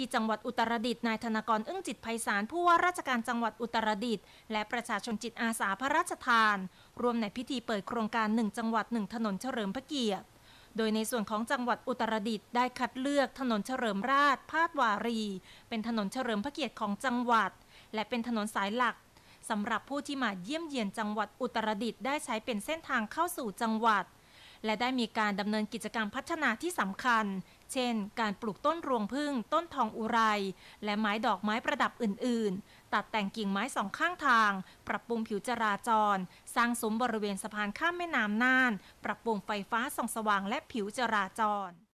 ที่จังหวัดอุตรดิตถ์นายธนกรอึ้งจิตไพศาลผู้ว่าราชการจังหวัดอุตรดิตถ์และประชาชนจิตอาสาพระราชทาน รวมในพิธีเปิดโครงการหนึ่งจังหวัดหนึ่งถนนเฉลิมพระเกียรติโดยในส่วนของจังหวัดอุตรดิตถ์ได้คัดเลือกถนนเฉลิมราชพาดวารี เป็นถนนเฉลิมพระเกียรติของจังหวัด และเป็นถนนสายหลักสำหรับผู้ที่มาเยี่ยมเยียนจังหวัดอุตรดิตถ์ได้ใช้เป็นเส้นทางเข้าสู่จังหวัด และได้มีการดำเนินกิจกรรมพัฒนาที่สำคัญเช่น การปลูกต้นรวงพึ่งต้นทองอุไร และไม้ดอกไม้ประดับอื่นๆ ตัดแต่งกิ่งไม้สองข้างทาง ปรับปรุงผิวจราจร สร้างสมบริเวณสะพานข้ามแม่น้ำน่าน ปรับปรุงไฟฟ้าส่องสว่างและผิวจราจร